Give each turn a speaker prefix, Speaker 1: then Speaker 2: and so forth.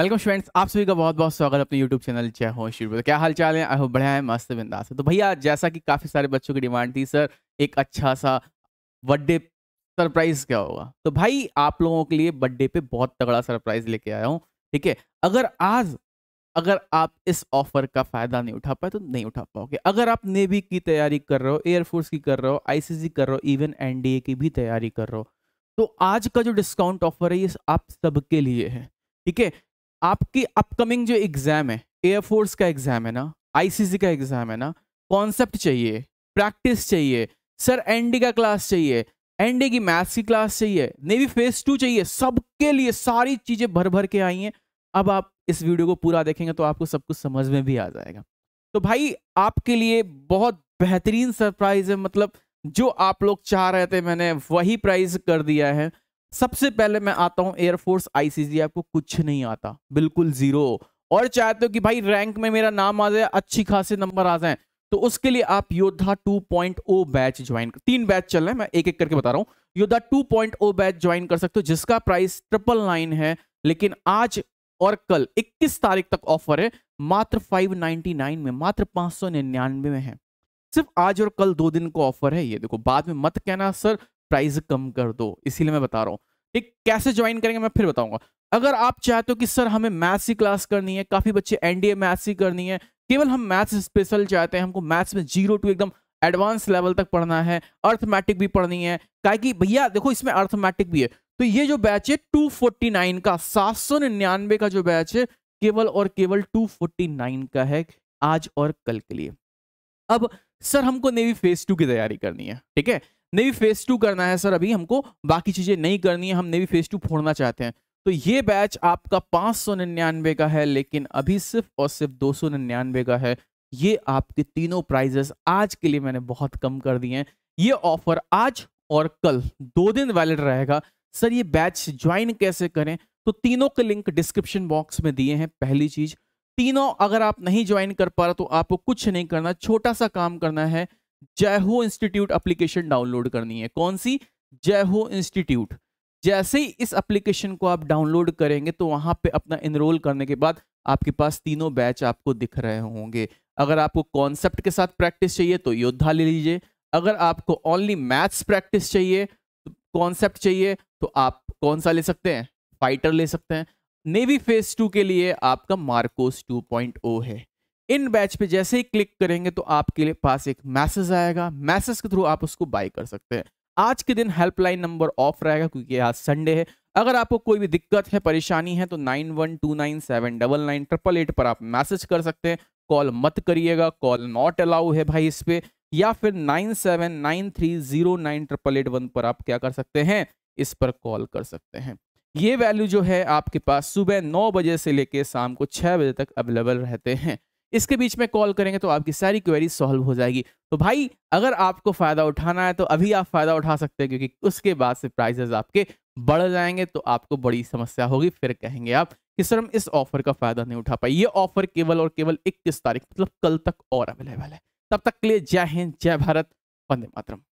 Speaker 1: welcome friends आप सभी का बहुत बहुत स्वागत है अपने यूट्यूब चैनल जय हो शुरू क्या हाल चाल है आई बढ़िया है मस्त बिंदास है तो भैया जैसा कि काफ़ी सारे बच्चों की डिमांड थी सर एक अच्छा सा बर्थडे सरप्राइज क्या होगा तो भाई आप लोगों के लिए बर्थडे पे बहुत तगड़ा सरप्राइज लेके आया हूँ ठीक है अगर आज अगर आप इस ऑफर का फायदा नहीं उठा पाए तो नहीं उठा पाओगे अगर आप नेवी की तैयारी कर रहे हो एयरफोर्स की कर रहे हो आईसीसी कर रहे हो इवन एनडीए की भी तैयारी कर रहे हो तो आज का जो डिस्काउंट ऑफर है ये आप सबके लिए है ठीक है आपकी अपकमिंग जो एग्ज़ाम है एयरफोर्स का एग्ज़ाम है ना आईसीसी का एग्ज़ाम है ना कॉन्सेप्ट चाहिए प्रैक्टिस चाहिए सर एनडी का क्लास चाहिए एनडी की मैथ्स की क्लास चाहिए नेवी फेस टू चाहिए सबके लिए सारी चीज़ें भर भर के आई हैं अब आप इस वीडियो को पूरा देखेंगे तो आपको सब कुछ समझ में भी आ जाएगा तो भाई आपके लिए बहुत बेहतरीन सरप्राइज है मतलब जो आप लोग चाह रहे थे मैंने वही प्राइज कर दिया है सबसे पहले मैं आता हूं एयरफोर्स आईसीजी आपको कुछ नहीं आता बिल्कुल जीरो और चाहते हो कि भाई रैंक में मेरा नाम आ जाए अच्छी खासे नंबर आ जाए तो उसके लिए आप योद्धा 2.0 बैच ज्वाइन कर तीन बैच चल रहे हैं मैं एक एक करके बता रहा हूं योद्धा 2.0 बैच ज्वाइन कर सकते हो जिसका प्राइस ट्रिपल नाइन है लेकिन आज और कल 21 तारीख तक ऑफर है मात्र 599 में मात्र 599 में है सिर्फ आज और कल दो दिन को ऑफर है ये देखो बाद में मत कहना सर प्राइस कम कर दो इसीलिए मैं बता रहा हूँ ठीक कैसे ज्वाइन करेंगे मैं फिर बताऊंगा अगर आप चाहते हो कि सर हमें मैथ्स की क्लास करनी है काफी बच्चे एनडीए मैथ्स ही करनी है केवल हम मैथ्स स्पेशल चाहते हैं हमको मैथ्स में जीरो टू एकदम एडवांस लेवल तक पढ़ना है अर्थमैटिक भी पढ़नी है कि भैया देखो इसमें अर्थमैटिक भी है तो ये जो बैच है 249 का सात का जो बैच है केवल और केवल 249 का है आज और कल के लिए अब सर हमको नेवी फेज टू की तैयारी करनी है ठीक है नेवी फेज टू करना है सर अभी हमको बाकी चीजें नहीं करनी है हम नेवी फेज टू फोड़ना चाहते हैं तो ये बैच आपका पांच सौ निन्यानवे का है लेकिन अभी सिर्फ और सिर्फ दो सौ निन्यानवे का है ये आपके तीनों प्राइजेस आज के लिए मैंने बहुत कम कर दिए हैं ये ऑफर आज और कल दो दिन वैलिड रहेगा सर ये बैच ज्वाइन कैसे करें तो तीनों के लिंक डिस्क्रिप्शन बॉक्स में दिए हैं पहली चीज तीनों अगर आप नहीं ज्वाइन कर पा रहे तो आपको कुछ नहीं करना छोटा सा काम करना है जयहो इंस्टीट्यूट एप्लीकेशन डाउनलोड करनी है कौन सी जयहो इंस्टीट्यूट जैसे ही इस एप्लीकेशन को आप डाउनलोड करेंगे तो वहां पे अपना इनरोल करने के बाद आपके पास तीनों बैच आपको दिख रहे होंगे अगर आपको कॉन्सेप्ट के साथ प्रैक्टिस चाहिए तो योद्धा ले लीजिए अगर आपको ओनली मैथ्स प्रैक्टिस चाहिए कॉन्सेप्ट तो चाहिए तो आप कौन सा ले सकते हैं फाइटर ले सकते हैं नेवी फेज टू के लिए आपका मार्कोस 2.0 है इन बैच पे जैसे ही क्लिक करेंगे तो आपके लिए पास एक मैसेज आएगा मैसेज के थ्रू आप उसको बाय कर सकते हैं आज के दिन हेल्पलाइन नंबर ऑफ रहेगा क्योंकि आज संडे है अगर आपको कोई भी दिक्कत है परेशानी है तो nine one two nine seven double nine triple eight पर आप मैसेज कर सकते हैं कॉल मत करिएगा कॉल नॉट अलाउ है भाई इस पर या फिर nine seven nine three zero nine triple eight one पर आप क्या कर सकते हैं इस पर कॉल कर सकते हैं ये वैल्यू जो है आपके पास सुबह नौ बजे से लेकर शाम को छः बजे तक अवेलेबल रहते हैं इसके बीच में कॉल करेंगे तो आपकी सारी क्वेरी सॉल्व हो जाएगी तो भाई अगर आपको फ़ायदा उठाना है तो अभी आप फ़ायदा उठा सकते हैं क्योंकि उसके बाद से प्राइजेस आपके बढ़ जाएंगे तो आपको बड़ी समस्या होगी फिर कहेंगे आप कि सर हम इस ऑफर का फ़ायदा नहीं उठा पाए ये ऑफर केवल और केवल इक्कीस तारीख मतलब कल तक और अवेलेबल है तब तक के लिए जय हिंद जय भारत वंदे मातरम